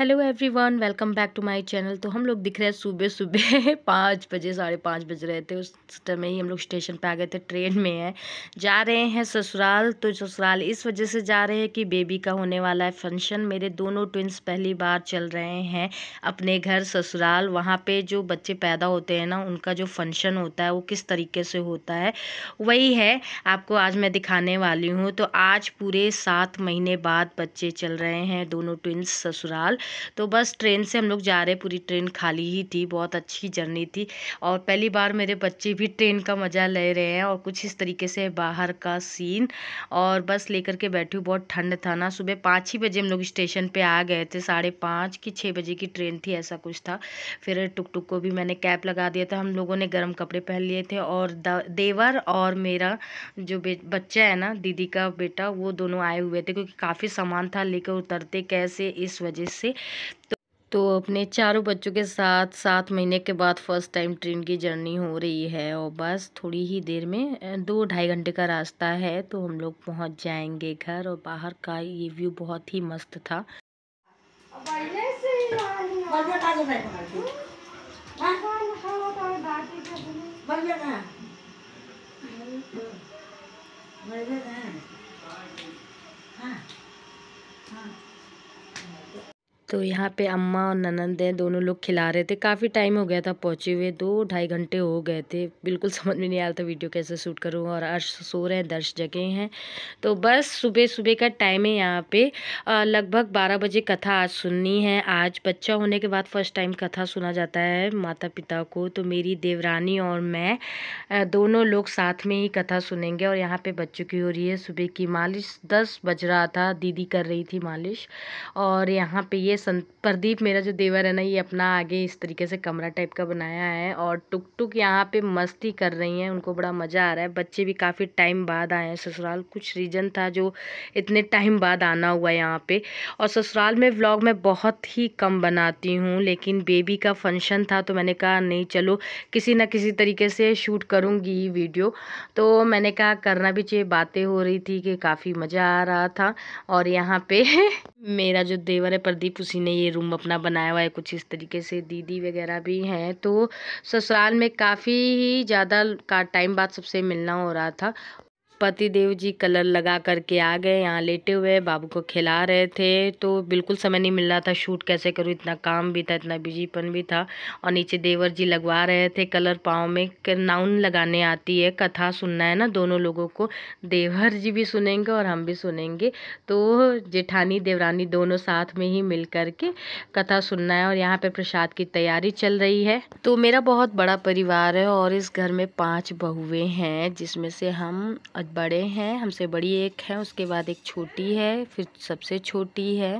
Hello everyone welcome back to my channel तो हम लोग दिख रहे हैं सुबह सुबह पाँच बजे साढ़े पाँच बज रहे थे उस समय ही हम लोग स्टेशन पे आ गए थे ट्रेन में है जा रहे हैं ससुराल तो ससुराल इस वजह से जा रहे हैं कि बेबी का होने वाला है फंक्शन मेरे दोनों ट्विंस पहली बार चल रहे हैं अपने घर ससुराल वहाँ पर जो बच्चे पैदा होते हैं ना उनका जो फंक्शन होता है वो किस तरीके से होता है वही है आपको आज मैं दिखाने वाली हूँ तो आज पूरे सात महीने बाद बच्चे चल रहे हैं दोनों ट्विंस ससुराल तो बस ट्रेन से हम लोग जा रहे पूरी ट्रेन खाली ही थी बहुत अच्छी जर्नी थी और पहली बार मेरे बच्चे भी ट्रेन का मज़ा ले रहे हैं और कुछ इस तरीके से बाहर का सीन और बस लेकर के बैठी हूँ बहुत ठंड था ना सुबह पाँच ही बजे हम लोग स्टेशन पर आ गए थे साढ़े पाँच की छः बजे की ट्रेन थी ऐसा कुछ था फिर टुक टुक को भी मैंने कैप लगा दिया था हम लोगों ने गर्म कपड़े पहन लिए थे और देवर और मेरा जो बच्चा है ना दीदी का बेटा वो दोनों आए हुए थे क्योंकि काफ़ी सामान था लेकर उतरते कैसे इस वजह से तो तो अपने चारों बच्चों के साथ सात महीने के बाद फर्स्ट टाइम ट्रेन की जर्नी हो रही है और बस थोड़ी ही देर में दो ढाई घंटे का रास्ता है तो हम लोग पहुंच जाएंगे घर और बाहर का ये व्यू बहुत ही मस्त था हाँ तो यहाँ पे अम्मा और ननंद हैं दोनों लोग खिला रहे थे काफ़ी टाइम हो गया था पहुँचे हुए दो ढाई घंटे हो गए थे बिल्कुल समझ में नहीं आ रहा था वीडियो कैसे शूट करूँ और अर्श सो रहे हैं दर्श जगह हैं तो बस सुबह सुबह का टाइम है यहाँ पे लगभग बारह बजे कथा आज सुननी है आज बच्चा होने के बाद फर्स्ट टाइम कथा सुना जाता है माता पिता को तो मेरी देवरानी और मैं दोनों लोग साथ में ही कथा सुनेंगे और यहाँ पर बच्चों की हो रही है सुबह की मालिश दस बज रहा था दीदी कर रही थी मालिश और यहाँ पर ये सं प्रदीप मेरा जो देवर है ना ये अपना आगे इस तरीके से कमरा टाइप का बनाया है और टुक टुक यहाँ पे मस्ती कर रही हैं उनको बड़ा मज़ा आ रहा है बच्चे भी काफ़ी टाइम बाद आए हैं ससुराल कुछ रीजन था जो इतने टाइम बाद आना हुआ यहाँ पे और ससुराल में व्लॉग मैं बहुत ही कम बनाती हूँ लेकिन बेबी का फंक्शन था तो मैंने कहा नहीं चलो किसी न किसी तरीके से शूट करूँगी वीडियो तो मैंने कहा करना भी चाहिए बातें हो रही थी कि काफ़ी मज़ा आ रहा था और यहाँ पे मेरा जो देवर है प्रदीप उस उसी ने ये रूम अपना बनाया हुआ है कुछ इस तरीके से दीदी वगैरह भी हैं तो ससुराल में काफ़ी ही ज़्यादा का टाइम बाद सबसे मिलना हो रहा था पति देव जी कलर लगा करके आ गए यहाँ लेटे हुए बाबू को खिला रहे थे तो बिल्कुल समय नहीं मिल रहा था शूट कैसे करूँ इतना काम भी था इतना बिजीपन भी था और नीचे देवर जी लगवा रहे थे कलर पाँव में नाउन लगाने आती है कथा सुनना है ना दोनों लोगों को देवर जी भी सुनेंगे और हम भी सुनेंगे तो जेठानी देवरानी दोनों साथ में ही मिल करके कथा सुनना है और यहाँ पर प्रसाद की तैयारी चल रही है तो मेरा बहुत बड़ा परिवार है और इस घर में पाँच बहुएँ हैं जिसमें से हम बड़े हैं हमसे बड़ी एक है उसके बाद एक छोटी है फिर सबसे छोटी है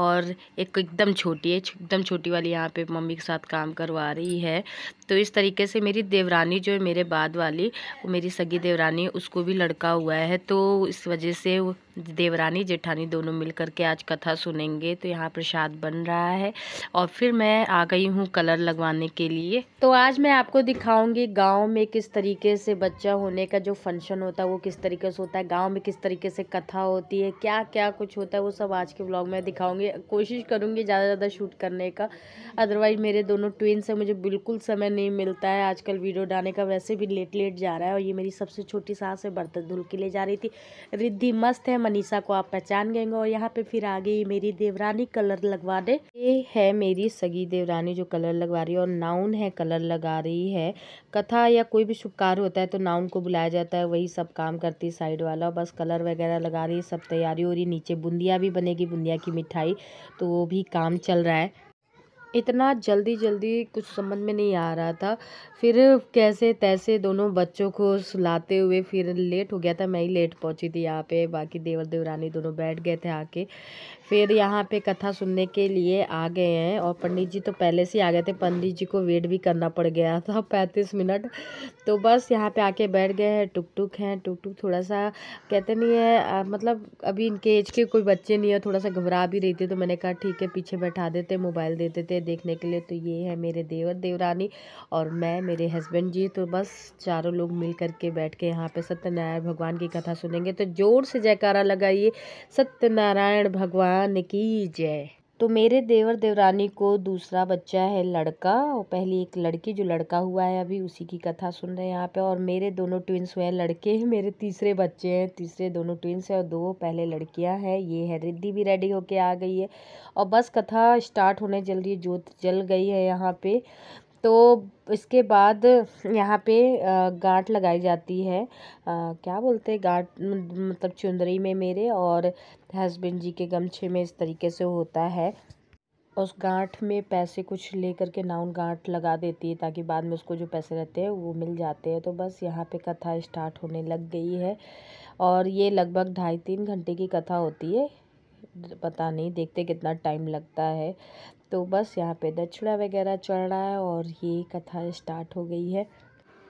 और एक एकदम छोटी है एकदम छोटी वाली यहाँ पे मम्मी के साथ काम करवा रही है तो इस तरीके से मेरी देवरानी जो है मेरे बाद वाली वो मेरी सगी देवरानी उसको भी लड़का हुआ है तो इस वजह से देवरानी जेठानी दोनों मिल करके आज कथा सुनेंगे तो यहाँ प्रसाद बन रहा है और फिर मैं आ गई हूँ कलर लगवाने के लिए तो आज मैं आपको दिखाऊंगी गांव में किस तरीके से बच्चा होने का जो फंक्शन होता है वो किस तरीके से होता है गांव में किस तरीके से कथा होती है क्या क्या कुछ होता है वो सब आज के ब्लॉग में दिखाऊंगी कोशिश करूंगी ज़्यादा ज़्यादा शूट करने का अदरवाइज़ मेरे दोनों ट्विन से मुझे बिल्कुल समय नहीं मिलता है आजकल वीडियो डालने का वैसे भी लेट लेट जा रहा है और ये मेरी सबसे छोटी सास है बर्तन धुल के लिए जा रही थी रिद्धि मस्त है मनीषा को आप पहचान गएंगे और यहाँ पे फिर आ गई मेरी देवरानी कलर लगवा दे ये है मेरी सगी देवरानी जो कलर लगवा रही है और नाउन है कलर लगा रही है कथा या कोई भी शुभ कार्य होता है तो नाउन को बुलाया जाता है वही सब काम करती साइड वाला बस कलर वगैरह लगा रही सब तैयारी हो रही नीचे बुंदिया भी बनेगी बुंदिया की मिठाई तो वो भी काम चल रहा है इतना जल्दी जल्दी कुछ समझ में नहीं आ रहा था फिर कैसे तैसे दोनों बच्चों को सुलाते हुए फिर लेट हो गया था मैं ही लेट पहुंची थी यहाँ पे बाकी देवर देवरानी दोनों बैठ गए थे आके फिर यहाँ पे कथा सुनने के लिए आ गए हैं और पंडित जी तो पहले से आ गए थे पंडित जी को वेट भी करना पड़ गया था पैंतीस मिनट तो बस यहाँ पे आके बैठ गए हैं टुक टुक हैं टुक टुक थोड़ा सा कहते नहीं है आ, मतलब अभी इनके एज के कोई बच्चे नहीं है थोड़ा सा घबरा भी रही थी तो मैंने कहा ठीक है पीछे बैठा देते मोबाइल दे देते देखने के लिए तो ये है मेरे देवर देवरानी और मैं मेरे हस्बैंड जी तो बस चारों लोग मिल करके बैठ के यहाँ पर सत्यनारायण भगवान की कथा सुनेंगे तो ज़ोर से जयकारा लगाइए सत्यनारायण भगवान भगवान की जय तो मेरे देवर देवरानी को दूसरा बच्चा है लड़का और पहली एक लड़की जो लड़का हुआ है अभी उसी की कथा सुन रहे हैं यहाँ पे और मेरे दोनों ट्विंस हुए हैं लड़के हैं मेरे तीसरे बच्चे हैं तीसरे दोनों ट्विंस हैं और दो पहले लड़कियाँ हैं ये है रिद्धि भी रेडी होके आ गई है और बस कथा स्टार्ट होने जल रही है जोत जल गई है यहाँ पे तो इसके बाद यहाँ पे गांठ लगाई जाती है क्या बोलते हैं गांठ मतलब चुंदरी में मेरे और हस्बैंड जी के गमछे में इस तरीके से होता है उस गांठ में पैसे कुछ लेकर के नाउन गांठ लगा देती है ताकि बाद में उसको जो पैसे रहते हैं वो मिल जाते हैं तो बस यहाँ पे कथा स्टार्ट होने लग गई है और ये लगभग ढाई तीन घंटे की कथा होती है पता नहीं देखते कितना टाइम लगता है तो बस यहाँ पे दक्षिणा वगैरह चढ़ रहा है और ये कथा स्टार्ट हो गई है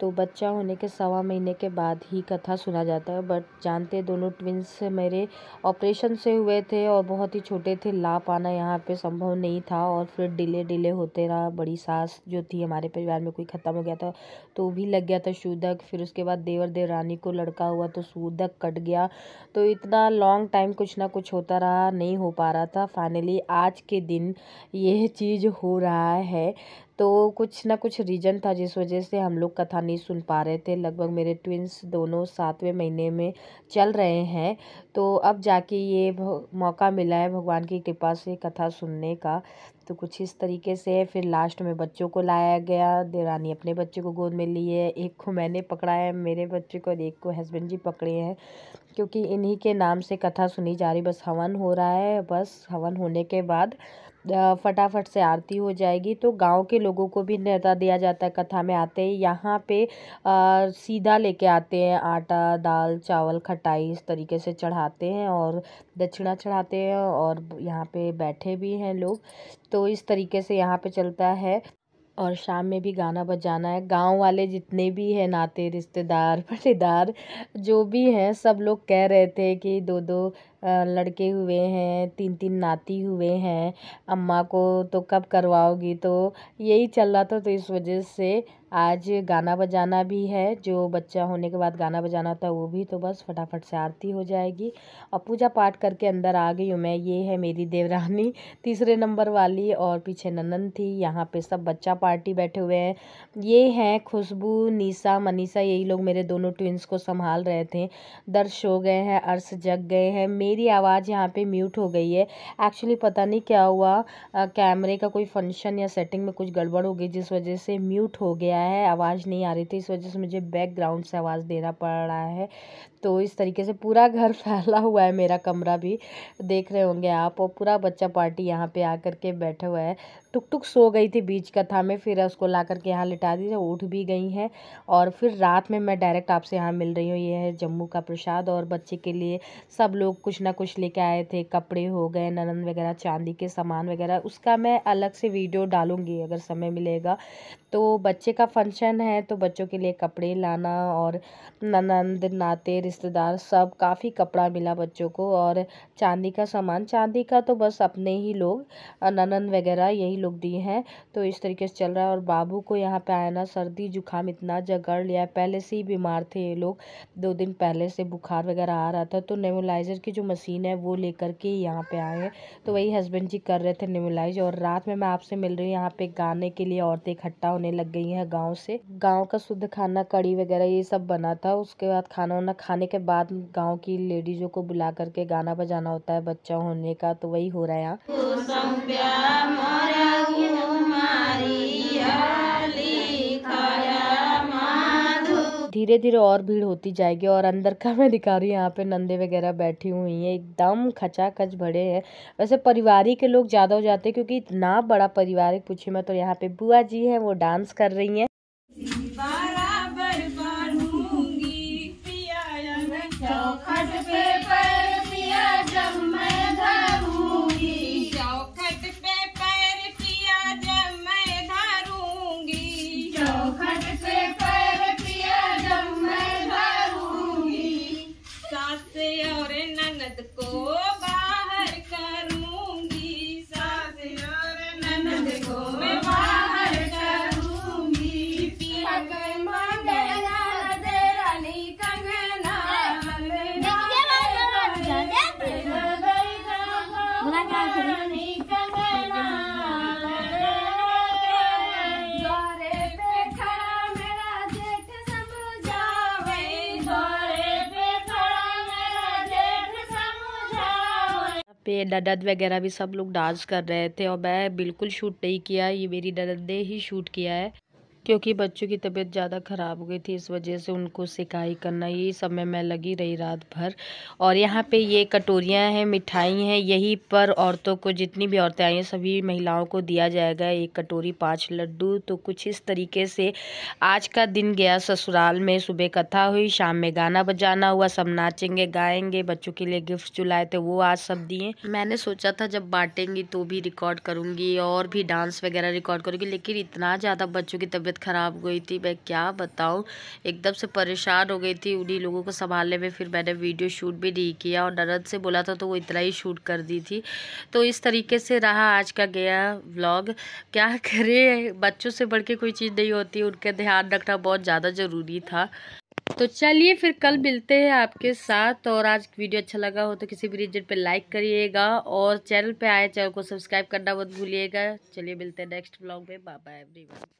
तो बच्चा होने के सवा महीने के बाद ही कथा सुना जाता है बट जानते दोनों ट्विंस मेरे ऑपरेशन से हुए थे और बहुत ही छोटे थे ला पाना यहाँ पे संभव नहीं था और फिर डिले डिले होते रहा बड़ी सास जो थी हमारे परिवार में कोई ख़त्म हो गया था तो भी लग गया था शूदक फिर उसके बाद देवर देवरानी को लड़का हुआ तो सूदक कट गया तो इतना लॉन्ग टाइम कुछ ना कुछ होता रहा नहीं हो पा रहा था फाइनली आज के दिन यह चीज़ हो रहा है तो कुछ ना कुछ रीज़न था जिस वजह से हम लोग कथा नहीं सुन पा रहे थे लगभग मेरे ट्विंस दोनों सातवें महीने में चल रहे हैं तो अब जाके ये मौका मिला है भगवान की कृपा से कथा सुनने का तो कुछ इस तरीके से फिर लास्ट में बच्चों को लाया गया देवरानी अपने बच्चे को गोद में ली है एक को मैंने पकड़ा है मेरे बच्चे को और एक को हस्बैंड जी पकड़े हैं क्योंकि इन्हीं के नाम से कथा सुनी जा रही बस हवन हो रहा है बस हवन होने के बाद फटाफट से आरती हो जाएगी तो गांव के लोगों को भी न्यौता दिया जाता है कथा में आते हैं यहाँ पे आ, सीधा लेके आते हैं आटा दाल चावल खटाई इस तरीके से चढ़ाते हैं और दक्षिणा चढ़ाते हैं और यहाँ पे बैठे भी हैं लोग तो इस तरीके से यहाँ पे चलता है और शाम में भी गाना बजाना है गांव वाले जितने भी हैं नाते रिश्तेदार पटेदार जो भी हैं सब लोग कह रहे थे कि दो दो लड़के हुए हैं तीन तीन नाती हुए हैं अम्मा को तो कब करवाओगी तो यही चल रहा था तो इस वजह से आज गाना बजाना भी है जो बच्चा होने के बाद गाना बजाना था वो भी तो बस फटाफट से आरती हो जाएगी और पूजा पाठ करके अंदर आ गई हूँ मैं ये है मेरी देवरानी तीसरे नंबर वाली और पीछे ननन थी यहाँ पे सब बच्चा पार्टी बैठे हुए हैं ये हैं खुशबू नीसा मनीषा यही लोग मेरे दोनों ट्विंस को संभाल रहे थे दर्श हो गए हैं अर्श जग गए हैं मे मेरी आवाज़ यहाँ पे म्यूट हो गई है एक्चुअली पता नहीं क्या हुआ कैमरे का कोई फंक्शन या सेटिंग में कुछ गड़बड़ हो गई जिस वजह से म्यूट हो गया है आवाज़ नहीं आ रही थी इस वजह से मुझे बैकग्राउंड से आवाज़ देना पड़ रहा है तो इस तरीके से पूरा घर फैला हुआ है मेरा कमरा भी देख रहे होंगे आप और पूरा बच्चा पार्टी यहाँ पे आ करके बैठा हुआ है टुक टुक सो गई थी बीच कथा में फिर उसको ला करके यहाँ लिटा दी उठ भी गई हैं और फिर रात में मैं डायरेक्ट आपसे यहाँ मिल रही हूँ ये है जम्मू का प्रसाद और बच्चे के लिए सब लोग कुछ ना कुछ लेके आए थे कपड़े हो गए ननंद वगैरह चांदी के सामान वगैरह उसका मैं अलग से वीडियो डालूँगी अगर समय मिलेगा तो बच्चे का फंक्शन है तो बच्चों के लिए कपड़े लाना और ननंद नाते रिश्तेदार सब काफ़ी कपड़ा मिला बच्चों को और चांदी का सामान चांदी का तो बस अपने ही लोग ननंद वगैरह यही लोग दिए हैं तो इस तरीके से चल रहा है और बाबू को यहाँ पे आया ना सर्दी जुकाम इतना जगड़ लिया पहले से ही बीमार थे ये लोग दो दिन पहले से बुखार वगैरह आ रहा था तो नेमोलाइज़र की जो मशीन है वो ले के यहाँ पर आए हैं तो वही हस्बैंड जी कर रहे थे नेमोलाइज और रात में मैं आपसे मिल रही हूँ यहाँ पर गाने के लिए औरतें इकट्ठा होने लग गई हैं गांव से गांव का शुद्ध खाना कड़ी वगैरह ये सब बना था उसके बाद खाना वाना खाने के बाद गांव की लेडीजों को बुला करके गाना बजाना होता है बच्चा होने का तो वही हो रहा है यहाँ धीरे धीरे और भीड़ होती जाएगी और अंदर का मैं दिखा रही हूँ यहाँ पे नंदे वगैरह बैठी हुई हैं एकदम खचाखच भरे हैं वैसे परिवारी के लोग ज़्यादा हो जाते हैं क्योंकि इतना बड़ा परिवार है पूछे मैं तो यहाँ पे बुआ जी हैं वो डांस कर रही हैं। ये ननद वगैरह भी सब लोग डांस कर रहे थे और मैं बिल्कुल शूट नहीं किया ये मेरी ननद ने ही शूट किया है क्योंकि बच्चों की तबीयत ज़्यादा ख़राब हो गई थी इस वजह से उनको सिकाई करना यही सब में मैं लगी रही रात भर और यहाँ पे ये कटोरियाँ हैं मिठाई हैं यही पर औरतों को जितनी भी औरतें आई हैं सभी महिलाओं को दिया जाएगा एक कटोरी पाँच लड्डू तो कुछ इस तरीके से आज का दिन गया ससुराल में सुबह कथा हुई शाम में गाना बजाना हुआ सब नाचेंगे गाएंगे बच्चों के लिए गिफ्ट चुलाए थे वो आज सब दिए मैंने सोचा था जब बांटेंगी तो भी रिकॉर्ड करूँगी और भी डांस वगैरह रिकॉर्ड करूँगी लेकिन इतना ज़्यादा बच्चों की तबीयत तबीयत ख़राब हो गई थी मैं क्या बताऊँ एकदम से परेशान हो गई थी उन्हीं लोगों को संभालने में फिर मैंने वीडियो शूट भी नहीं किया और नरद से बोला था तो वो इतना ही शूट कर दी थी तो इस तरीके से रहा आज का गया व्लॉग क्या करें बच्चों से बढ़ के कोई चीज़ नहीं होती उनका ध्यान रखना बहुत ज़्यादा ज़रूरी था तो चलिए फिर कल मिलते हैं आपके साथ और आज वीडियो अच्छा लगा हो तो किसी भी रीजन पे लाइक करिएगा और चैनल पे आए चैनल को सब्सक्राइब करना मत भूलिएगा चलिए मिलते हैं नेक्स्ट ब्लॉग में बाय बाय एवरीवन